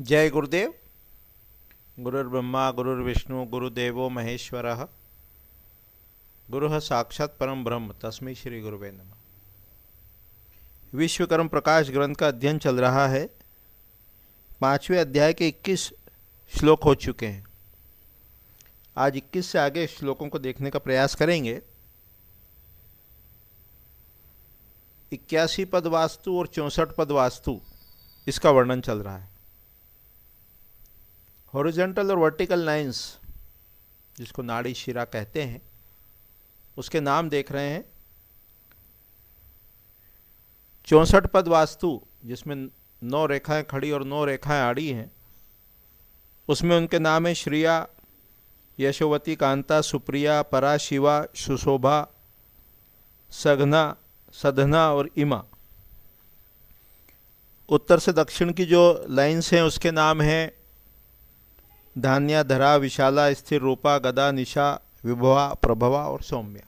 जय गुरुदेव गुरुर्ब्रह्मा गुरुर्विष्णु गुरुदेव महेश्वर गुरु साक्षात परम ब्रह्म तस्मी श्री गुरुवे नम विश्वकर्म प्रकाश ग्रंथ का अध्ययन चल रहा है पांचवें अध्याय के 21 श्लोक हो चुके हैं आज 21 से आगे श्लोकों को देखने का प्रयास करेंगे इक्यासी पद वास्तु और चौंसठ पद वास्तु इसका वर्णन चल रहा है हॉरिजेंटल और वर्टिकल लाइंस जिसको नाड़ी शिरा कहते हैं उसके नाम देख रहे हैं चौंसठ पद वास्तु जिसमें नौ रेखाएं खड़ी और नौ रेखाएं आड़ी हैं उसमें उनके नाम है श्रिया यशोवती कांता सुप्रिया परा शिवा सुशोभा सघना सधना और इमा उत्तर से दक्षिण की जो लाइंस हैं उसके नाम हैं धान्या धरा विशाला स्थिर रूपा गदा निशा विभवा प्रभवा और सौम्य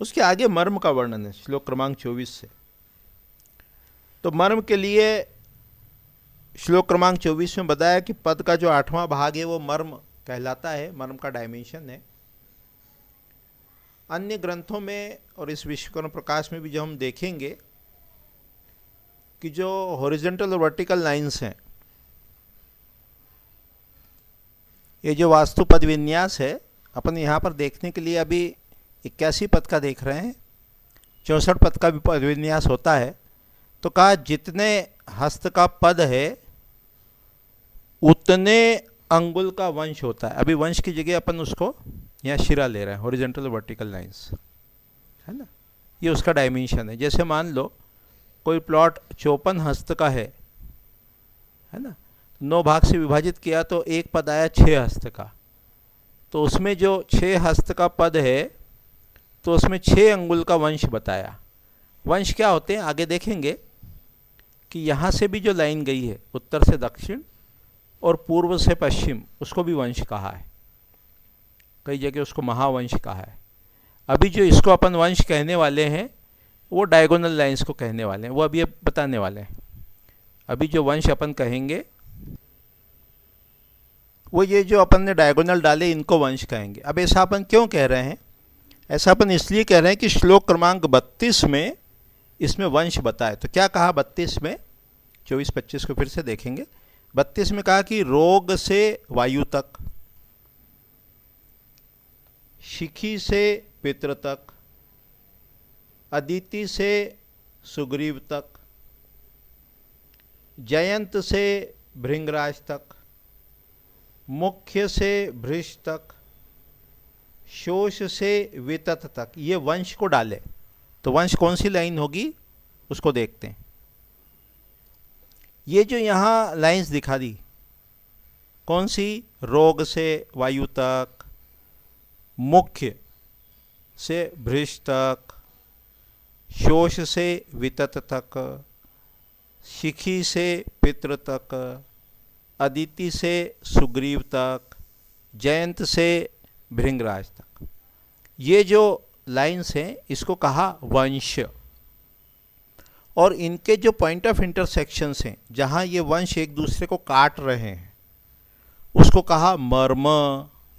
उसके आगे मर्म का वर्णन है श्लोक क्रमांक चौबीस से तो मर्म के लिए श्लोक क्रमांक चौबीस में बताया कि पद का जो आठवां भाग है वो मर्म कहलाता है मर्म का डायमेंशन है अन्य ग्रंथों में और इस विश्वकर्म प्रकाश में भी जो हम देखेंगे कि जो हॉरिजेंटल और वर्टिकल लाइंस हैं ये जो वास्तु पद विन्यास है अपन यहाँ पर देखने के लिए अभी इक्यासी पद का देख रहे हैं चौंसठ पद का भी पद विन्यास होता है तो कहा जितने हस्त का पद है उतने अंगुल का वंश होता है अभी वंश की जगह अपन उसको यहाँ शिरा ले रहे हैं ओरिजेंटल वर्टिकल लाइन्स है ना ये उसका डायमेंशन है जैसे मान लो कोई प्लॉट चौपन हस्त का है है ना नौ भाग से विभाजित किया तो एक पद आया छः हस्त का तो उसमें जो छः हस्त का पद है तो उसमें छः अंगुल का वंश बताया वंश क्या होते हैं आगे देखेंगे कि यहाँ से भी जो लाइन गई है उत्तर से दक्षिण और पूर्व से पश्चिम उसको भी वंश कहा है कई जगह उसको महावंश कहा है अभी जो इसको अपन वंश कहने वाले हैं वो डायगोनल लाइंस को कहने वाले हैं वो अभी बताने वाले हैं अभी जो वंश अपन कहेंगे वो ये जो अपन ने डायगोनल डाले इनको वंश कहेंगे अब ऐसा अपन क्यों कह रहे हैं ऐसा अपन इसलिए कह रहे हैं कि श्लोक क्रमांक बत्तीस में इसमें वंश बताए तो क्या कहा बत्तीस में चौबीस पच्चीस को फिर से देखेंगे बत्तीस में कहा कि रोग से वायु तक शिखी से पितृ तक अदिति से सुग्रीव तक जयंत से भृंगराज तक मुख्य से भ्रष तक शोष से वितत तक ये वंश को डाले तो वंश कौन सी लाइन होगी उसको देखते हैं ये जो यहाँ लाइंस दिखा दी कौन सी रोग से वायु तक मुख्य से भ्रष तक शोष से वितत तक शिखी से पित्र तक अदिति से सुग्रीव तक जयंत से भृंगराज तक ये जो लाइंस हैं इसको कहा वंश और इनके जो पॉइंट ऑफ इंटरसेक्शंस हैं जहाँ ये वंश एक दूसरे को काट रहे हैं उसको कहा मर्म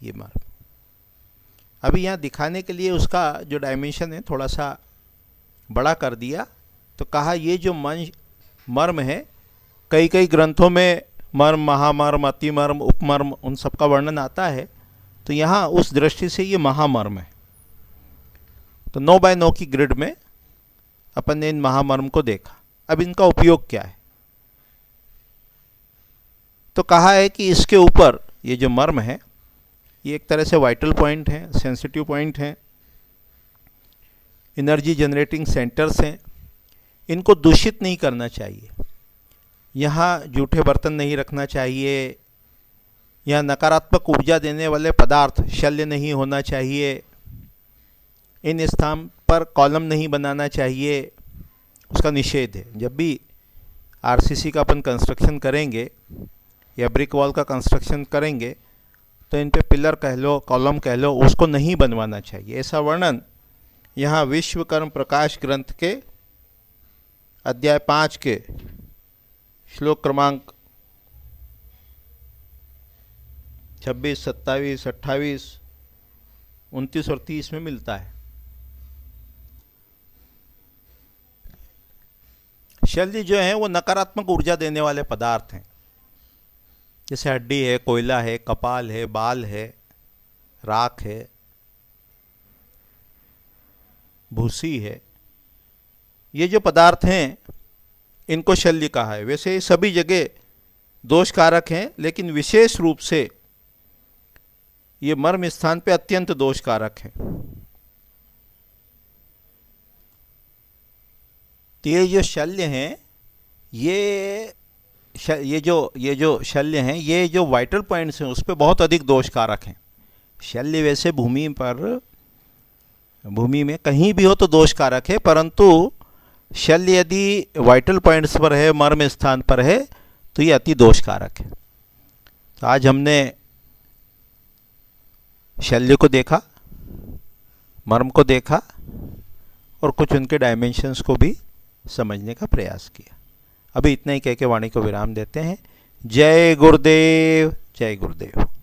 ये मर्म अभी यहाँ दिखाने के लिए उसका जो डायमेंशन है थोड़ा सा बड़ा कर दिया तो कहा ये जो मंश मर्म है कई कई ग्रंथों में मर्म महामर्म अतिमर्म उपमर्म उन सब का वर्णन आता है तो यहाँ उस दृष्टि से ये महामर्म है तो नौ बाय नौ की ग्रिड में अपन ने इन महामर्म को देखा अब इनका उपयोग क्या है तो कहा है कि इसके ऊपर ये जो मर्म है ये एक तरह से वाइटल पॉइंट हैं सेंसिटिव पॉइंट हैं एनर्जी जनरेटिंग सेंटर्स हैं इनको दूषित नहीं करना चाहिए यहाँ जूठे बर्तन नहीं रखना चाहिए या नकारात्मक ऊर्जा देने वाले पदार्थ शल्य नहीं होना चाहिए इन स्थान पर कॉलम नहीं बनाना चाहिए उसका निषेध है जब भी आरसीसी का अपन कंस्ट्रक्शन करेंगे या ब्रिक वॉल का कंस्ट्रक्शन करेंगे तो इन पे पिलर कह लो कॉलम कह लो उसको नहीं बनवाना चाहिए ऐसा वर्णन यहाँ विश्वकर्म प्रकाश ग्रंथ के अध्याय पाँच के श्लोक क्रमांक छब्बीस सत्ताईस अट्ठाईस उनतीस और तीस में मिलता है शल्य जो है वो नकारात्मक ऊर्जा देने वाले पदार्थ हैं जैसे हड्डी है कोयला है कपाल है बाल है राख है भूसी है ये जो पदार्थ हैं इनको शल्य कहा है वैसे सभी जगह दोष कारक हैं लेकिन विशेष रूप से ये मर्म स्थान पे अत्यंत दोष कारक है तो ये जो शल्य हैं ये ये जो ये जो शल्य हैं ये जो वाइटल पॉइंट्स हैं उस पर बहुत अधिक दोष कारक हैं शल्य वैसे भूमि पर भूमि में कहीं भी हो तो दोष कारक है परंतु शल्य यदि वाइटल पॉइंट्स पर है मर्म स्थान पर है तो ये अति दोष कारक है तो आज हमने शल्य को देखा मर्म को देखा और कुछ उनके डायमेंशंस को भी समझने का प्रयास किया अभी इतना ही कह के वाणी को विराम देते हैं जय गुरुदेव जय गुरुदेव